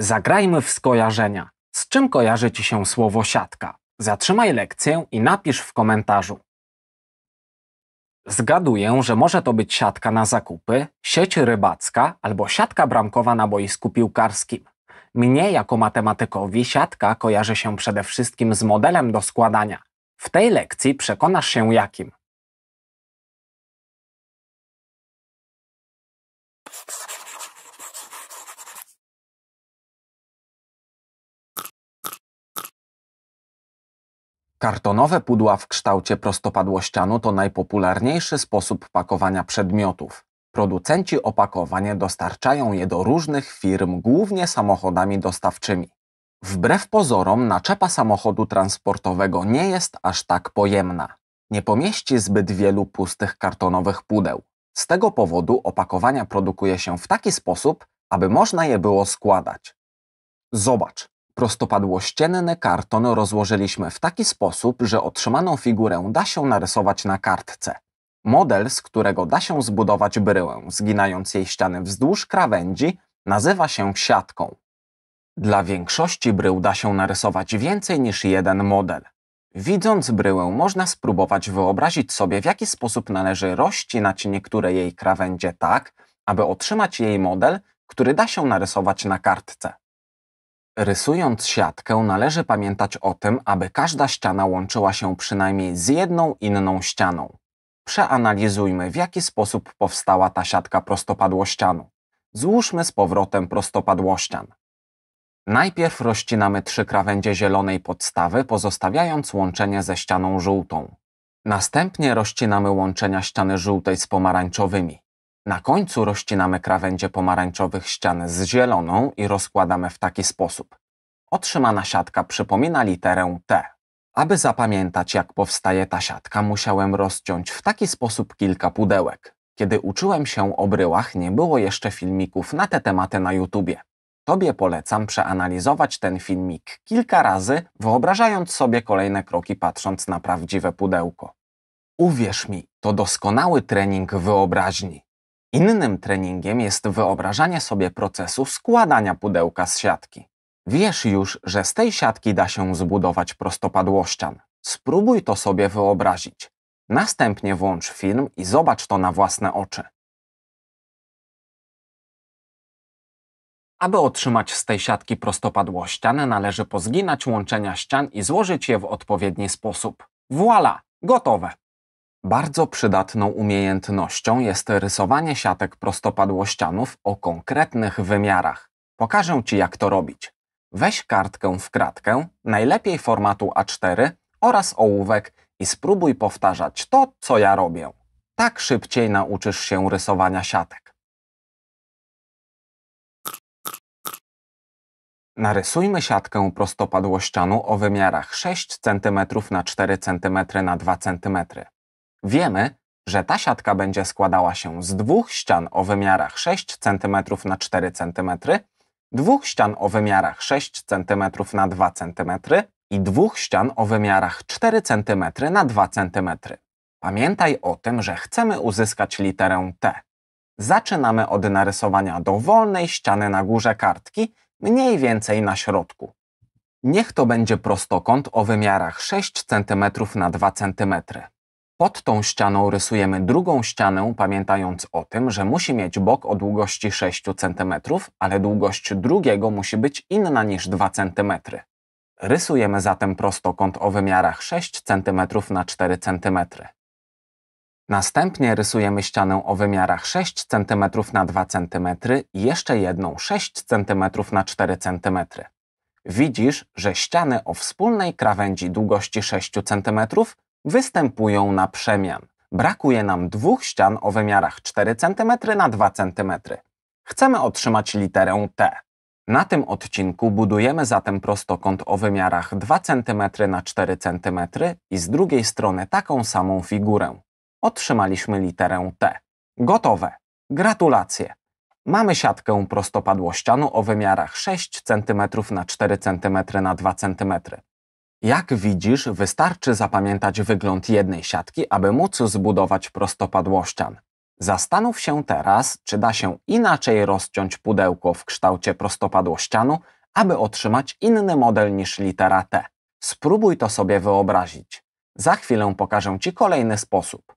Zagrajmy w skojarzenia. Z czym kojarzy Ci się słowo siatka? Zatrzymaj lekcję i napisz w komentarzu. Zgaduję, że może to być siatka na zakupy, sieć rybacka albo siatka bramkowa na boisku piłkarskim. Mnie jako matematykowi siatka kojarzy się przede wszystkim z modelem do składania. W tej lekcji przekonasz się jakim. Kartonowe pudła w kształcie prostopadłościanu to najpopularniejszy sposób pakowania przedmiotów. Producenci opakowania dostarczają je do różnych firm, głównie samochodami dostawczymi. Wbrew pozorom, naczepa samochodu transportowego nie jest aż tak pojemna. Nie pomieści zbyt wielu pustych kartonowych pudeł. Z tego powodu opakowania produkuje się w taki sposób, aby można je było składać. Zobacz, Prostopadłościenny karton rozłożyliśmy w taki sposób, że otrzymaną figurę da się narysować na kartce. Model, z którego da się zbudować bryłę, zginając jej ściany wzdłuż krawędzi, nazywa się siatką. Dla większości brył da się narysować więcej niż jeden model. Widząc bryłę, można spróbować wyobrazić sobie, w jaki sposób należy rozcinać niektóre jej krawędzie tak, aby otrzymać jej model, który da się narysować na kartce. Rysując siatkę, należy pamiętać o tym, aby każda ściana łączyła się przynajmniej z jedną inną ścianą. Przeanalizujmy, w jaki sposób powstała ta siatka prostopadłościanu. Złóżmy z powrotem prostopadłościan. Najpierw rozcinamy trzy krawędzie zielonej podstawy, pozostawiając łączenie ze ścianą żółtą. Następnie rozcinamy łączenia ściany żółtej z pomarańczowymi. Na końcu rozcinamy krawędzie pomarańczowych ścian z zieloną i rozkładamy w taki sposób. Otrzymana siatka przypomina literę T. Aby zapamiętać, jak powstaje ta siatka, musiałem rozciąć w taki sposób kilka pudełek. Kiedy uczyłem się o bryłach, nie było jeszcze filmików na te tematy na YouTubie. Tobie polecam przeanalizować ten filmik kilka razy, wyobrażając sobie kolejne kroki patrząc na prawdziwe pudełko. Uwierz mi, to doskonały trening wyobraźni. Innym treningiem jest wyobrażanie sobie procesu składania pudełka z siatki. Wiesz już, że z tej siatki da się zbudować prostopadłościan. Spróbuj to sobie wyobrazić. Następnie włącz film i zobacz to na własne oczy. Aby otrzymać z tej siatki prostopadłościan, należy pozginać łączenia ścian i złożyć je w odpowiedni sposób. Voila! Gotowe! Bardzo przydatną umiejętnością jest rysowanie siatek prostopadłościanów o konkretnych wymiarach. Pokażę Ci jak to robić. Weź kartkę w kratkę, najlepiej formatu A4 oraz ołówek i spróbuj powtarzać to, co ja robię. Tak szybciej nauczysz się rysowania siatek. Narysujmy siatkę prostopadłościanu o wymiarach 6 cm na 4 cm na 2 cm. Wiemy, że ta siatka będzie składała się z dwóch ścian o wymiarach 6 cm na 4 cm, dwóch ścian o wymiarach 6 cm na 2 cm i dwóch ścian o wymiarach 4 cm na 2 cm. Pamiętaj o tym, że chcemy uzyskać literę T. Zaczynamy od narysowania dowolnej ściany na górze kartki, mniej więcej na środku. Niech to będzie prostokąt o wymiarach 6 cm na 2 cm. Pod tą ścianą rysujemy drugą ścianę, pamiętając o tym, że musi mieć bok o długości 6 cm, ale długość drugiego musi być inna niż 2 cm. Rysujemy zatem prostokąt o wymiarach 6 cm na 4 cm. Następnie rysujemy ścianę o wymiarach 6 cm na 2 cm i jeszcze jedną 6 cm na 4 cm. Widzisz, że ściany o wspólnej krawędzi długości 6 cm występują na przemian. Brakuje nam dwóch ścian o wymiarach 4 cm na 2 cm. Chcemy otrzymać literę T. Na tym odcinku budujemy zatem prostokąt o wymiarach 2 cm na 4 cm i z drugiej strony taką samą figurę. Otrzymaliśmy literę T. Gotowe! Gratulacje! Mamy siatkę prostopadłościanu o wymiarach 6 cm na 4 cm na 2 cm. Jak widzisz, wystarczy zapamiętać wygląd jednej siatki, aby móc zbudować prostopadłościan. Zastanów się teraz, czy da się inaczej rozciąć pudełko w kształcie prostopadłościanu, aby otrzymać inny model niż litera T. Spróbuj to sobie wyobrazić. Za chwilę pokażę Ci kolejny sposób.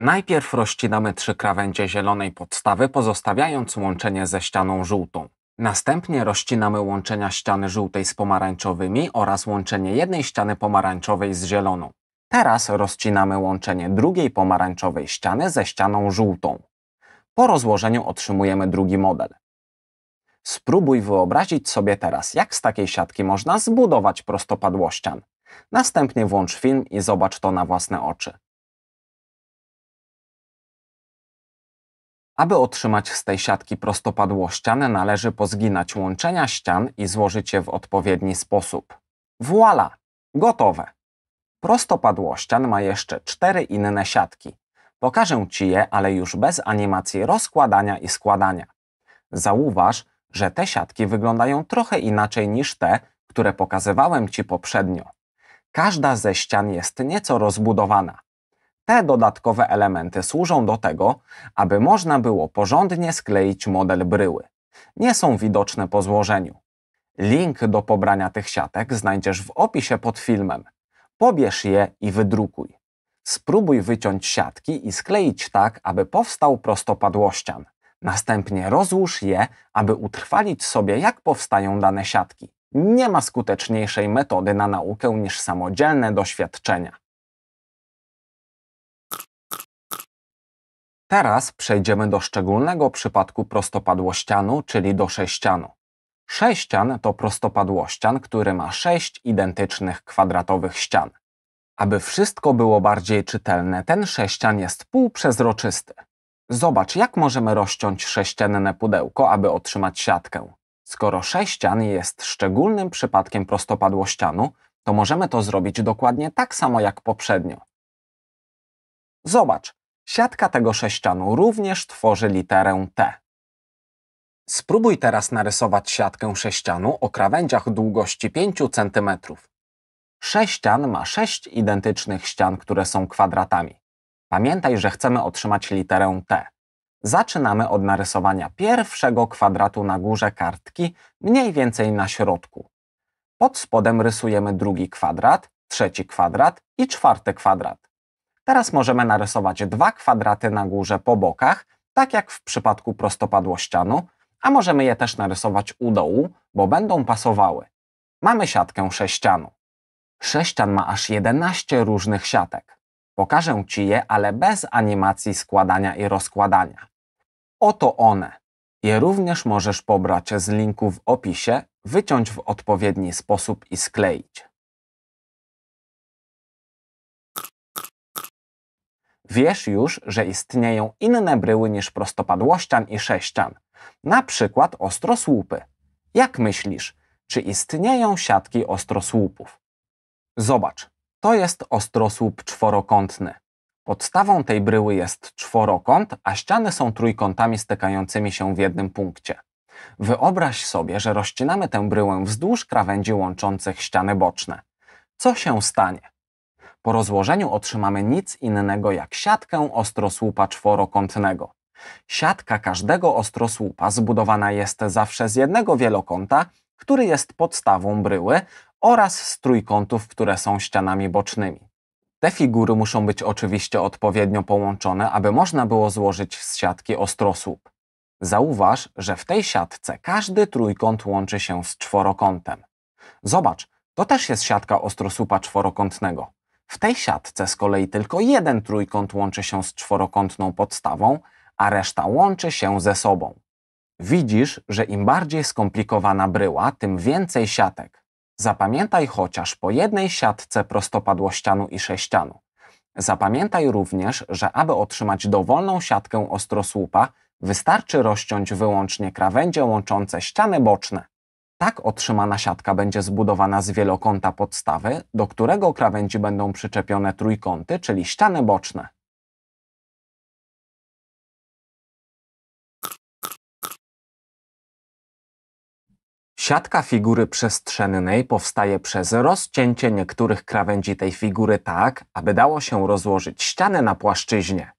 Najpierw rozcinamy trzy krawędzie zielonej podstawy, pozostawiając łączenie ze ścianą żółtą. Następnie rozcinamy łączenia ściany żółtej z pomarańczowymi oraz łączenie jednej ściany pomarańczowej z zieloną. Teraz rozcinamy łączenie drugiej pomarańczowej ściany ze ścianą żółtą. Po rozłożeniu otrzymujemy drugi model. Spróbuj wyobrazić sobie teraz, jak z takiej siatki można zbudować prostopadłościan. Następnie włącz film i zobacz to na własne oczy. Aby otrzymać z tej siatki prostopadłościan, należy pozginać łączenia ścian i złożyć je w odpowiedni sposób. Voila! Gotowe! Prostopadłościan ma jeszcze cztery inne siatki. Pokażę Ci je, ale już bez animacji rozkładania i składania. Zauważ, że te siatki wyglądają trochę inaczej niż te, które pokazywałem Ci poprzednio. Każda ze ścian jest nieco rozbudowana. Te dodatkowe elementy służą do tego, aby można było porządnie skleić model bryły. Nie są widoczne po złożeniu. Link do pobrania tych siatek znajdziesz w opisie pod filmem. Pobierz je i wydrukuj. Spróbuj wyciąć siatki i skleić tak, aby powstał prostopadłościan. Następnie rozłóż je, aby utrwalić sobie, jak powstają dane siatki. Nie ma skuteczniejszej metody na naukę niż samodzielne doświadczenia. Teraz przejdziemy do szczególnego przypadku prostopadłościanu, czyli do sześcianu. Sześcian to prostopadłościan, który ma sześć identycznych kwadratowych ścian. Aby wszystko było bardziej czytelne, ten sześcian jest półprzezroczysty. Zobacz, jak możemy rozciąć sześcienne pudełko, aby otrzymać siatkę. Skoro sześcian jest szczególnym przypadkiem prostopadłościanu, to możemy to zrobić dokładnie tak samo jak poprzednio. Zobacz, Siatka tego sześcianu również tworzy literę T. Spróbuj teraz narysować siatkę sześcianu o krawędziach długości 5 cm. Sześcian ma sześć identycznych ścian, które są kwadratami. Pamiętaj, że chcemy otrzymać literę T. Zaczynamy od narysowania pierwszego kwadratu na górze kartki, mniej więcej na środku. Pod spodem rysujemy drugi kwadrat, trzeci kwadrat i czwarty kwadrat. Teraz możemy narysować dwa kwadraty na górze po bokach, tak jak w przypadku prostopadłościanu, a możemy je też narysować u dołu, bo będą pasowały. Mamy siatkę sześcianu. Sześcian ma aż 11 różnych siatek. Pokażę Ci je, ale bez animacji składania i rozkładania. Oto one. Je również możesz pobrać z linku w opisie, wyciąć w odpowiedni sposób i skleić. Wiesz już, że istnieją inne bryły niż prostopadłościan i sześcian, na przykład ostrosłupy. Jak myślisz, czy istnieją siatki ostrosłupów? Zobacz, to jest ostrosłup czworokątny. Podstawą tej bryły jest czworokąt, a ściany są trójkątami stykającymi się w jednym punkcie. Wyobraź sobie, że rozcinamy tę bryłę wzdłuż krawędzi łączących ściany boczne. Co się stanie? Po rozłożeniu otrzymamy nic innego jak siatkę ostrosłupa czworokątnego. Siatka każdego ostrosłupa zbudowana jest zawsze z jednego wielokąta, który jest podstawą bryły oraz z trójkątów, które są ścianami bocznymi. Te figury muszą być oczywiście odpowiednio połączone, aby można było złożyć z siatki ostrosłup. Zauważ, że w tej siatce każdy trójkąt łączy się z czworokątem. Zobacz, to też jest siatka ostrosłupa czworokątnego. W tej siatce z kolei tylko jeden trójkąt łączy się z czworokątną podstawą, a reszta łączy się ze sobą. Widzisz, że im bardziej skomplikowana bryła, tym więcej siatek. Zapamiętaj chociaż po jednej siatce prostopadłościanu i sześcianu. Zapamiętaj również, że aby otrzymać dowolną siatkę ostrosłupa, wystarczy rozciąć wyłącznie krawędzie łączące ściany boczne. Tak otrzymana siatka będzie zbudowana z wielokąta podstawy, do którego krawędzi będą przyczepione trójkąty, czyli ściany boczne. Siatka figury przestrzennej powstaje przez rozcięcie niektórych krawędzi tej figury tak, aby dało się rozłożyć ścianę na płaszczyźnie.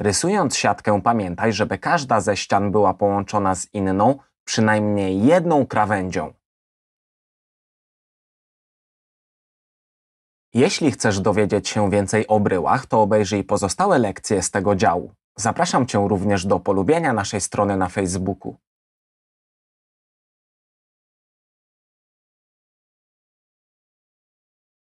Rysując siatkę pamiętaj, żeby każda ze ścian była połączona z inną przynajmniej jedną krawędzią. Jeśli chcesz dowiedzieć się więcej o bryłach, to obejrzyj pozostałe lekcje z tego działu. Zapraszam Cię również do polubienia naszej strony na Facebooku.